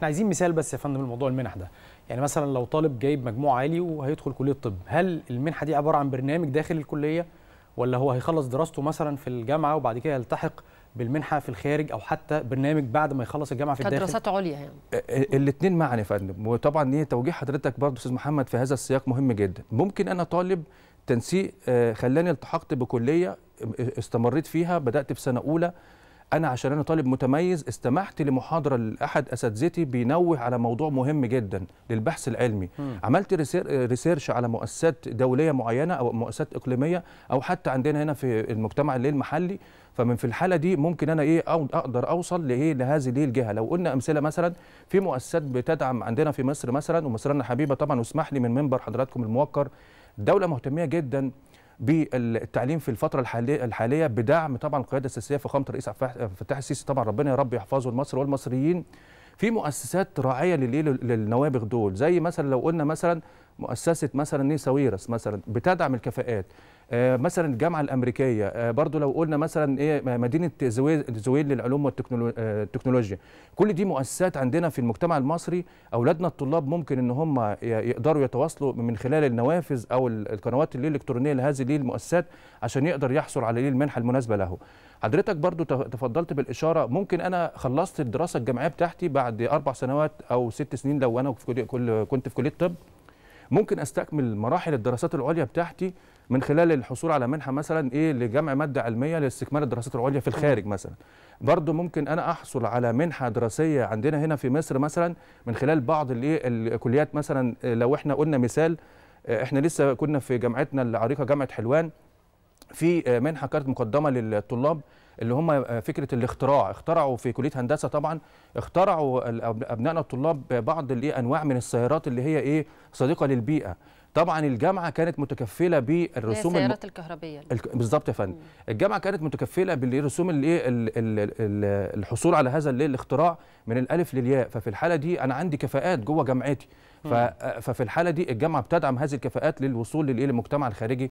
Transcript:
احنا عايزين مثال بس يا فندم الموضوع المنح ده يعني مثلا لو طالب جايب مجموع عالي وهيدخل كليه الطب هل المنحه دي عباره عن برنامج داخل الكليه ولا هو هيخلص دراسته مثلا في الجامعه وبعد كده يلتحق بالمنحه في الخارج او حتى برنامج بعد ما يخلص الجامعه في الداخل كدراسات عليا يعني الاثنين معا يا فندم وطبعا ايه توجيه حضرتك برضه استاذ محمد في هذا السياق مهم جدا ممكن انا طالب تنسيق آه، خلاني التحقت بكليه آه، استمريت فيها بدات في سنه اولى انا عشان انا طالب متميز استمعت لمحاضره لاحد اساتذتي بينوه على موضوع مهم جدا للبحث العلمي م. عملت ريسيرش على مؤسسات دوليه معينه او مؤسسات اقليميه او حتى عندنا هنا في المجتمع الليل المحلي فمن في الحاله دي ممكن انا ايه أو اقدر اوصل لايه لهذه ليه الجهه لو قلنا امثله مثلا في مؤسسات بتدعم عندنا في مصر مثلا ومصرنا حبيبه طبعا واسمح لي من منبر حضراتكم الموقر دوله مهتميه جدا بالتعليم في الفتره الحاليه بدعم طبعا القياده السياسيه فخامه الرئيس عبد الفتاح السيسي طبعا ربنا يا رب يحفظه لمصر والمصريين في مؤسسات راعيه للنوابغ دول زي مثلا لو قلنا مثلا مؤسسه مثلا نيساويرس مثلا بتدعم الكفاءات آه، مثلا الجامعه الامريكيه آه، برضو لو قلنا مثلا ايه مدينه زويل للعلوم والتكنولوجيا آه، كل دي مؤسسات عندنا في المجتمع المصري اولادنا الطلاب ممكن ان هم يقدروا يتواصلوا من خلال النوافذ او القنوات الالكترونيه لهذه المؤسسات عشان يقدر يحصل على المنحه المناسبه له حضرتك برضو تفضلت بالاشاره ممكن انا خلصت الدراسه الجامعيه بتاعتي بعد اربع سنوات او ست سنين لو انا في كنت في كليه طب ممكن استكمل مراحل الدراسات العليا بتاعتي من خلال الحصول على منحه مثلا ايه لجمع ماده علميه لاستكمال الدراسات العليا في الخارج مثلا برضه ممكن انا احصل على منحه دراسيه عندنا هنا في مصر مثلا من خلال بعض الايه الكليات مثلا لو احنا قلنا مثال احنا لسه كنا في جامعتنا العريقه جامعه حلوان في منحه كانت مقدمه للطلاب اللي هم فكره الاختراع اخترعوا في كليه هندسه طبعا اخترعوا ابنائنا الطلاب بعض الايه انواع من السيارات اللي هي ايه صديقه للبيئه طبعا الجامعه كانت متكفله بالرسوم السيارات الم... الكهربيه بالظبط يا فندم الجامعه كانت متكفله بالرسوم الايه الحصول على هذا الاختراع من الالف للياء ففي الحاله دي انا عندي كفاءات جوه جامعتي ففي الحاله دي الجامعه بتدعم هذه الكفاءات للوصول للمجتمع الخارجي